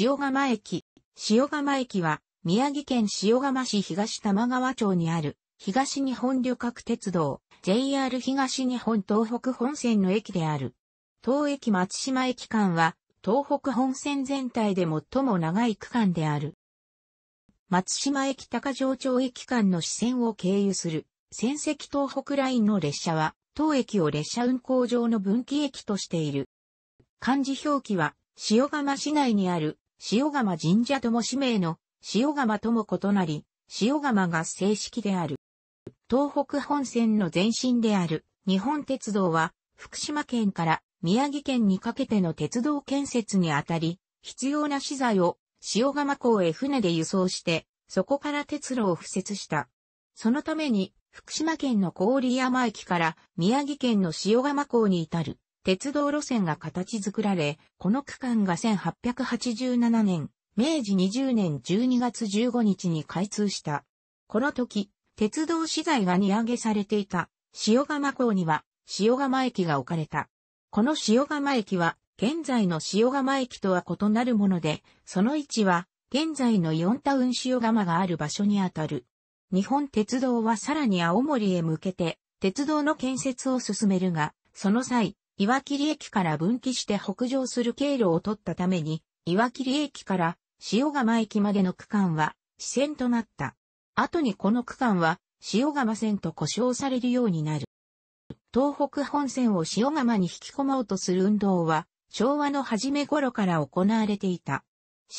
塩釜駅。塩釜駅は、宮城県塩釜市東玉川町にある、東日本旅客鉄道、JR 東日本東北本線の駅である。当駅松島駅間は、東北本線全体で最も長い区間である。松島駅高城町駅間の支線を経由する、仙石東北ラインの列車は、当駅を列車運行上の分岐駅としている。漢字表記は、塩釜市内にある塩釜神社とも氏名の塩釜とも異なり、塩釜が正式である。東北本線の前身である日本鉄道は福島県から宮城県にかけての鉄道建設にあたり、必要な資材を塩釜港へ船で輸送して、そこから鉄路を敷設した。そのために福島県の郡山駅から宮城県の塩釜港に至る鉄道路線が形作られ、この区間が1887年、明治20年12月15日に開通した。この時、鉄道資材が荷上げされていた塩釜港には塩釜駅が置かれた。この塩釜駅は現在の塩釜駅とは異なるもので、その位置は現在のイオンタウン塩釜がある場所にあたる。日本鉄道はさらに青森へ向けて鉄道の建設を進めるが、その際、岩切駅から分岐して北上する経路を取ったために、岩切駅から塩釜駅までの区間は、支線となった。後にこの区間は、塩釜線と呼称されるようになる。東北本線を塩釜に引き込もうとする運動は、昭和の初め頃から行われていた。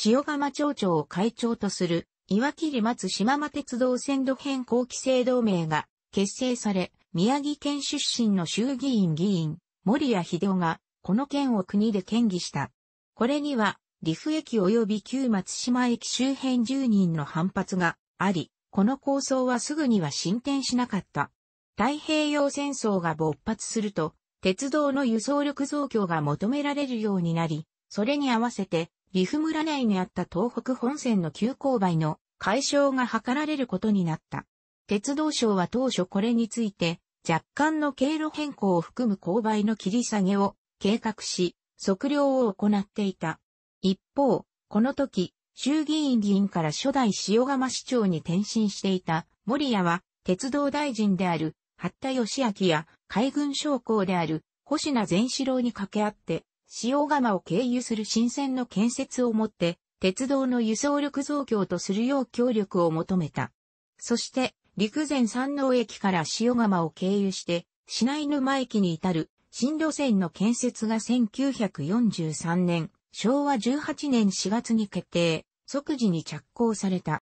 塩釜町長を会長とする、岩切松島間鉄道線路変更規制同盟が結成され、宮城県出身の衆議院議員、森谷秀夫が、この件を国で県議した。これには、利府駅及び旧松島駅周辺住人の反発があり、この構想はすぐには進展しなかった。太平洋戦争が勃発すると、鉄道の輸送力増強が求められるようになり、それに合わせて、利府村内にあった東北本線の急勾配の解消が図られることになった。鉄道省は当初これについて、若干の経路変更を含む勾配の切り下げを計画し、測量を行っていた。一方、この時、衆議院議員から初代塩釜市長に転身していた森谷は、鉄道大臣である、八田義明や海軍将校である、星名善四郎に掛け合って、塩釜を経由する新線の建設をもって、鉄道の輸送力増強とするよう協力を求めた。そして、陸前山王駅から塩釜を経由して、品井沼駅に至る新路線の建設が1943年、昭和18年4月に決定、即時に着工された。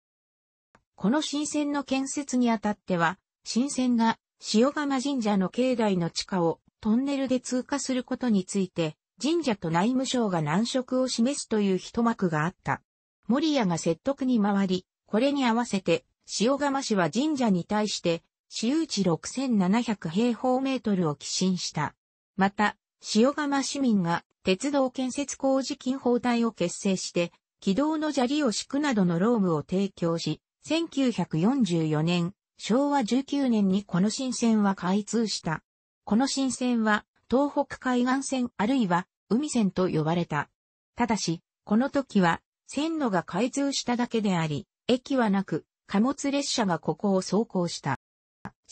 この新線の建設にあたっては、新線が塩釜神社の境内の地下をトンネルで通過することについて、神社と内務省が難色を示すという一幕があった。森屋が説得に回り、これに合わせて塩釜市は神社に対して、私有地6700平方メートルを寄進した。また、塩釜市民が鉄道建設工事金法隊を結成して、軌道の砂利を敷くなどの労務を提供し、1944年、昭和19年にこの新線は開通した。この新線は、東北海岸線あるいは海線と呼ばれた。ただし、この時は、線路が開通しただけであり、駅はなく、貨物列車がここを走行した。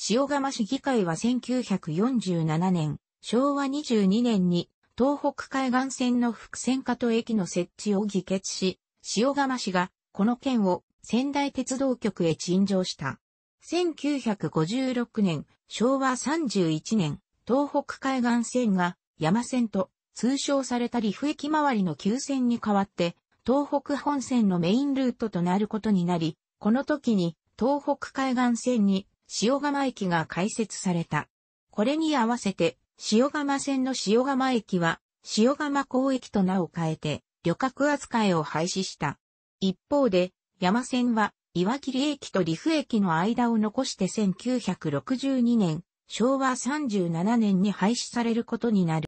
塩釜市議会は1947年、昭和22年に東北海岸線の伏線化と駅の設置を議決し、塩釜市がこの県を仙台鉄道局へ陳情した。1956年、昭和31年、東北海岸線が山線と通称されたリフ駅周りの急線に代わって、東北本線のメインルートとなることになり、この時に東北海岸線に塩釜駅が開設された。これに合わせて塩釜線の塩釜駅は塩釜港駅と名を変えて旅客扱いを廃止した。一方で山線は岩切駅と陸駅の間を残して1962年、昭和37年に廃止されることになる。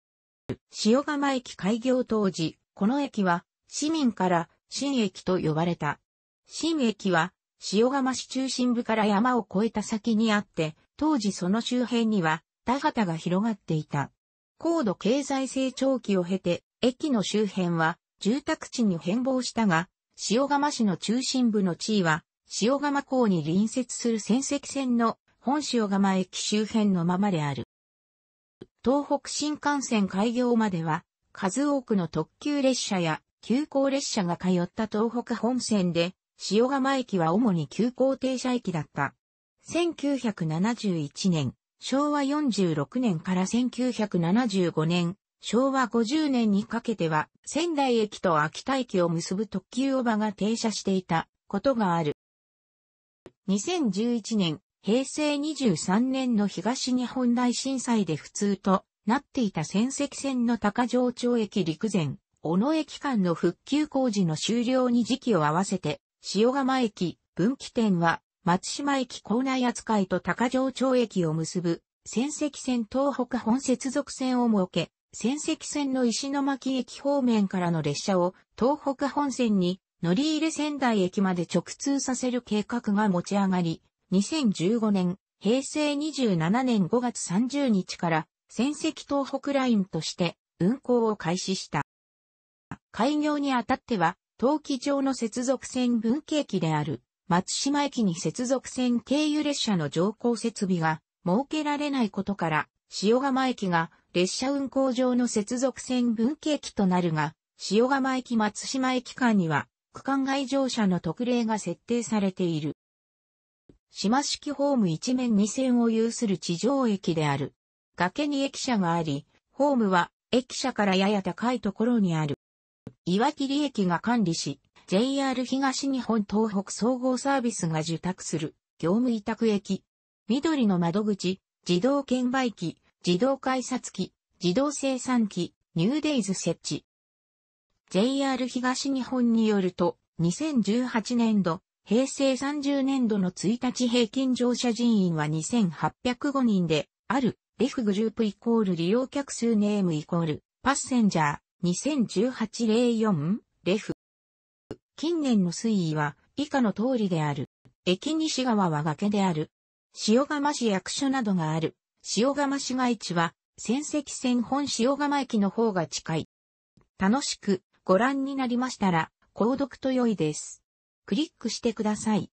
塩釜駅開業当時、この駅は市民から新駅と呼ばれた。新駅は塩釜市中心部から山を越えた先にあって、当時その周辺には田畑が広がっていた。高度経済成長期を経て、駅の周辺は住宅地に変貌したが、塩釜市の中心部の地位は、塩釜港に隣接する仙石線の本塩釜駅周辺のままである。東北新幹線開業までは、数多くの特急列車や急行列車が通った東北本線で、塩釜駅は主に急行停車駅だった。1971年、昭和46年から1975年、昭和50年にかけては仙台駅と秋田駅を結ぶ特急おばが停車していたことがある。2011年、平成23年の東日本大震災で不通となっていた仙石線の高城町駅陸前、小野駅間の復旧工事の終了に時期を合わせて塩釜駅、分岐点は、松島駅構内扱いと高城町駅を結ぶ、仙石線東北本接続線を設け、仙石線の石巻駅方面からの列車を東北本線に乗り入れ仙台駅まで直通させる計画が持ち上がり、2015年、平成27年5月30日から仙石東北ラインとして運行を開始した。開業にあたっては陶器町の接続線分岐駅である松島駅に接続線経由列車の乗降設備が設けられないことから、塩釜駅が列車運行上の接続線分岐駅となるが、塩釜駅松島駅間には区間外乗車の特例が設定されている。島式ホーム一面二線を有する地上駅である。崖に駅舎があり、ホームは駅舎からやや高いところにある。岩切駅が管理し、JR 東日本東北総合サービスが受託する業務委託駅。緑の窓口、自動券売機、自動改札機、自動生産機、ニューデイズ設置。JR 東日本によると、2018年度、平成30年度の1日平均乗車人員は2805人で、ある、レフグループイコール利用客数ネームイコール、パッセンジャー、2018-04レフ。近年の水位は以下の通りである。駅西側は崖である。塩釜市役所などがある。塩釜市街地は、仙石線本塩釜駅の方が近い。楽しくご覧になりましたら、購読と良いです。クリックしてください。